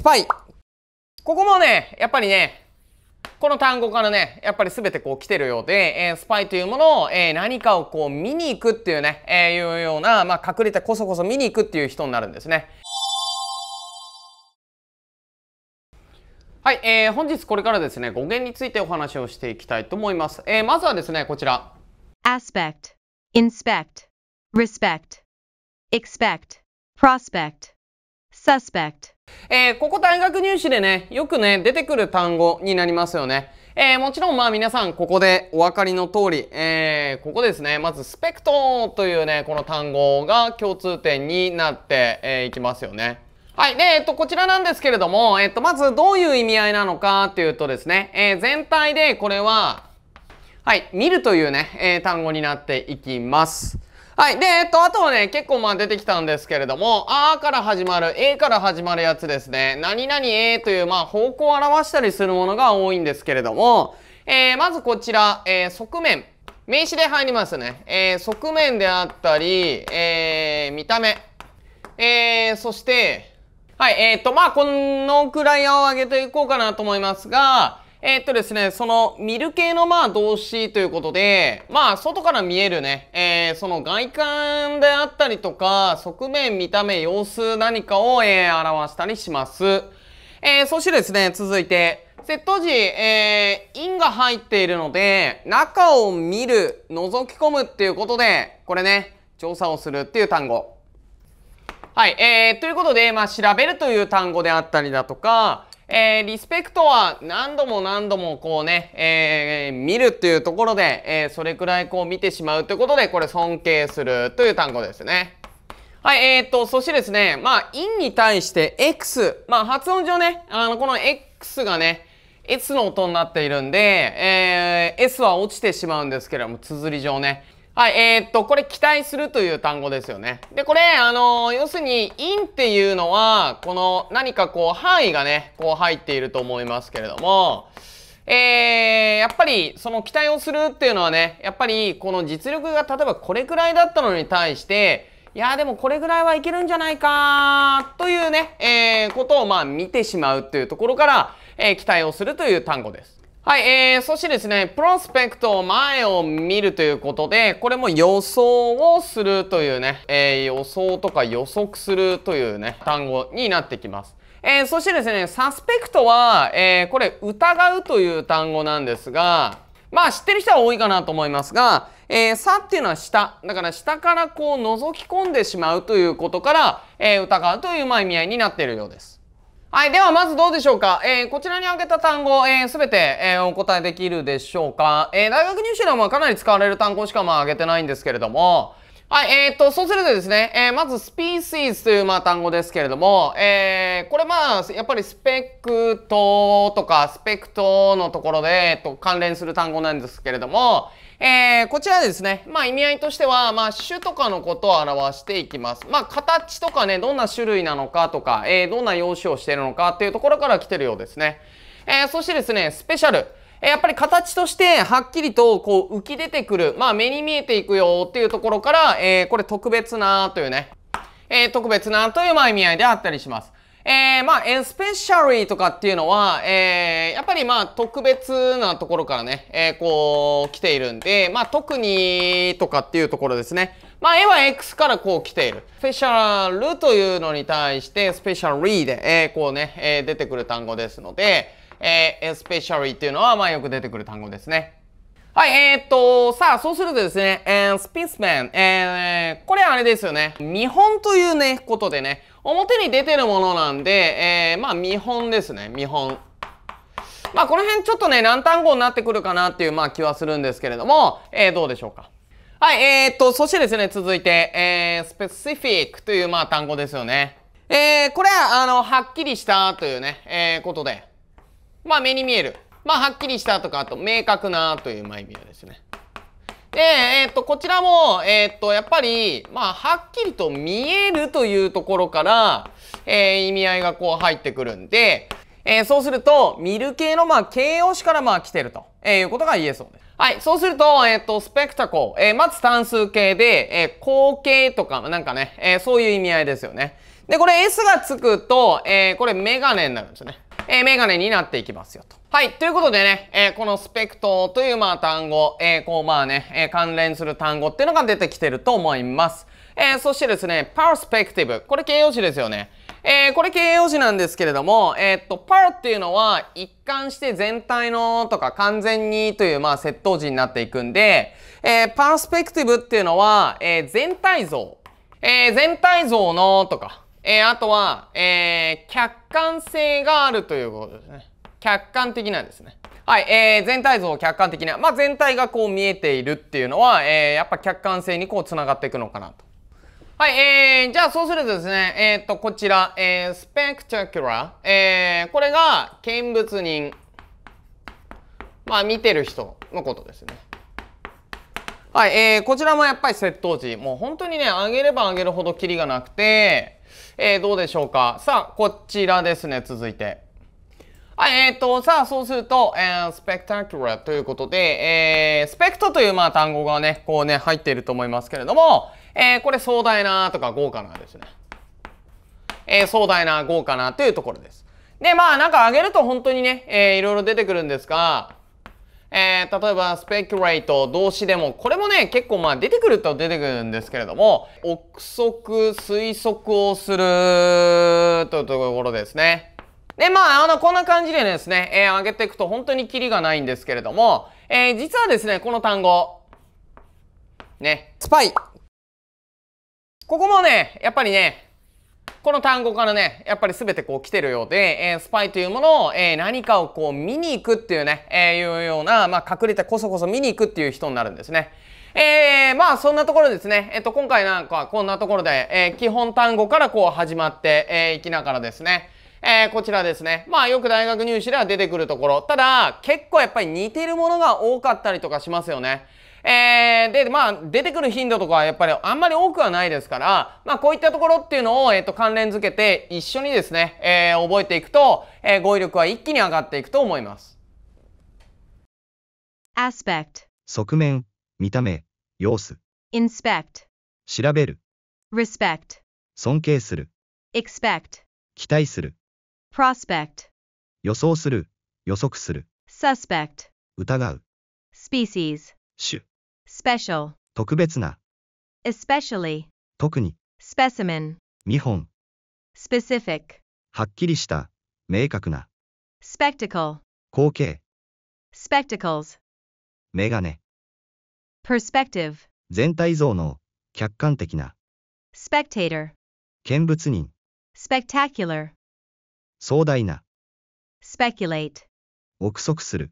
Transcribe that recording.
スパイ。ここもね、やっぱりね、この単語からね、やっぱりすべてこう来てるようで、えー、スパイというものを、えー、何かをこう見に行くっていうね、えー、いうような、まあ、隠れてこそこそ見に行くっていう人になるんですね。はい、えー、本日これからですね、語源についてお話をしていきたいと思います。えー、まずはですね、こちら。aspect, inspect, respect, expect, prospect, suspect. えー、ここ大学入試でね、よくね、出てくる単語になりますよね。えー、もちろんまあ皆さんここでお分かりの通り、えー、ここですね、まずスペクトというね、この単語が共通点になってい、えー、きますよね。はい。で、えっと、こちらなんですけれども、えっと、まずどういう意味合いなのかっていうとですね、え全体でこれは、はい、見るというね、え単語になっていきます。はい。で、えっと、あとはね、結構まあ出てきたんですけれども、あーから始まる、えーから始まるやつですね。何々えーという、まあ方向を表したりするものが多いんですけれども、えー、まずこちら、えー、側面。名詞で入りますね。えー、側面であったり、えー、見た目。えー、そして、はい、えっ、と、まあ、このくらいを上げていこうかなと思いますが、えー、っとですね、その見る系のまあ動詞ということで、まあ外から見えるね、えー、その外観であったりとか、側面、見た目、様子、何かを、えー、表したりします。えー、そしてですね、続いて、セット時、えー、インが入っているので、中を見る、覗き込むっていうことで、これね、調査をするっていう単語。はい、えー、ということで、まあ、調べるという単語であったりだとか、えー、リスペクトは何度も何度もこうね、えー、見るっていうところで、えー、それくらいこう見てしまうということで、これ尊敬するという単語ですね。はい、えー、っと、そしてですね、まあ、in に対して x、まあ、発音上ね、あの、この x がね、s の音になっているんで、えー、s は落ちてしまうんですけれども、綴り上ね。はい、えー、っと、これ期待するという単語ですよね。で、これ、あのー、要するに、in っていうのは、この何かこう範囲がね、こう入っていると思いますけれども、えー、やっぱりその期待をするっていうのはね、やっぱりこの実力が例えばこれくらいだったのに対して、いやでもこれぐらいはいけるんじゃないかというね、えー、ことをまあ見てしまうというところから、えー、期待をするという単語です。はい、えー、そしてですね、プロスペクト前を見るということで、これも予想をするというね、えー、予想とか予測するというね、単語になってきます。えー、そしてですね、サスペクトは、えー、これ、疑うという単語なんですが、まあ知ってる人は多いかなと思いますが、えー、さっていうのは下。だから下からこう覗き込んでしまうということから、えー、疑うというまあ意味合いになっているようです。はい。では、まずどうでしょうか。えー、こちらに挙げた単語、えー、すべて、えー、お答えできるでしょうか。えー、大学入試でもまあ、かなり使われる単語しか、まあ、挙げてないんですけれども、はい、えー、っと、そうするとですね、えー、まずスピーシーズというまあ単語ですけれども、えー、これまあ、やっぱりスペクトとかスペクトのところで、えっと、関連する単語なんですけれども、えー、こちらですね、まあ意味合いとしては、まあ種とかのことを表していきます。まあ形とかね、どんな種類なのかとか、えー、どんな用紙をしているのかっていうところから来てるようですね。えー、そしてですね、スペシャル。やっぱり形としてはっきりとこう浮き出てくる、まあ目に見えていくよっていうところから、えー、これ特別なというね、えー、特別なというま意味合いであったりします。えー、まあ、スペシャリーとかっていうのは、えー、やっぱりまあ、特別なところからね、えー、こう、来ているんで、まあ、特にとかっていうところですね。まあ、絵は X からこう来ている。スペシャルというのに対して、スペシャリーで、えー、こうね、えー、出てくる単語ですので、えー、especially っていうのは、まあよく出てくる単語ですね。はい、えー、っと、さあ、そうするとですね、えー、スピースメン、えー、これあれですよね。見本というね、ことでね、表に出てるものなんで、えー、まあ見本ですね、見本。まあこの辺ちょっとね、何単語になってくるかなっていう、まあ気はするんですけれども、えー、どうでしょうか。はい、えー、っと、そしてですね、続いて、えー、specific という、まあ単語ですよね。えー、これは、あの、はっきりしたというね、えー、ことで。まあ目に見える。まあはっきりしたとか、あと明確なという前見えですね。で、えっ、ー、と、こちらも、えっ、ー、と、やっぱり、まあ、はっきりと見えるというところから、えー、意味合いがこう入ってくるんで、えー、そうすると、見る系の、まあ、形容詞から、まあ、来てると、えー、いうことが言えそうです。はい。そうすると、えっ、ー、と、スペクタコー。えー、まず単数形で、えー、光景とか、なんかね、えー、そういう意味合いですよね。で、これ S がつくと、えー、これメガネになるんですよね。えー、メガネになっていきますよと。はい。ということでね、えー、このスペクトというまあ単語、えー、こうまあね、えー、関連する単語っていうのが出てきてると思います。えー、そしてですね、パースペクティブ。これ形容詞ですよね。えー、これ形容詞なんですけれども、えー、っと、パーっていうのは一貫して全体のとか完全にという、まあ、窃盗時になっていくんで、えー、パースペクティブっていうのは、えー、全体像。えー、全体像のとか、えー、あとは、えー、客観性があるということですね。客観的なんですね。はい、えー、全体像客観的な、まあ、全体がこう見えているっていうのは、えー、やっぱ客観性にこうつながっていくのかなと。はい、えー、じゃあそうするとですね、えっ、ー、と、こちら、えー、スペクチャキュラー、えー、これが見物人、まあ見てる人のことですね。はい、えー、こちらもやっぱり窃盗時、もう本当にね、上げれば上げるほどキリがなくて、えー、どうでしょうか。さあ、こちらですね、続いて。はい、えっ、ー、と、さあ、そうすると、えー、スペクタキュラということで、えー、スペクトという、まあ、単語がね、こうね、入っていると思いますけれども、えー、これ壮大なとか豪華なですね。えー、壮大な豪華なというところです。で、まあ、なんか上げると本当にね、えー、いろいろ出てくるんですが、えー、例えば、スペキュレイト、動詞でも、これもね、結構まあ出てくると出てくるんですけれども、憶測、推測をするというところですね。で、まあ、あの、こんな感じでですね、えー、上げていくと本当にキリがないんですけれども、えー、実はですね、この単語、ね、スパイ。ここもね、やっぱりね、この単語からね、やっぱり全てこう来てるようで、えー、スパイというものを、えー、何かをこう見に行くっていうね、えー、いうような、まあ、隠れてこそこそ見に行くっていう人になるんですね。えー、まあそんなところですね、えっ、ー、と今回なんかこんなところで、えー、基本単語からこう始まって、えー、いきながらですね、えー、こちらですね。まあよく大学入試では出てくるところ。ただ、結構やっぱり似てるものが多かったりとかしますよね。えー、で、まあ、出てくる頻度とかはやっぱりあんまり多くはないですから、まあ、こういったところっていうのを、えっ、ー、と、関連づけて一緒にですね、えー、覚えていくと、えー、語彙力は一気に上がっていくと思います。aspect 側面、見た目、様子 inspect 調べる respect 尊敬する expect 期待する prospect 予想する、予測する suspect 疑う species 種 special 特別な especially 特に specimen 見本 specific はっきりした明確な spectacle 光景 spectacles メガネ perspective 全体像の客観的な spectator 見物人 spectacular 壮大な speculate 憶測する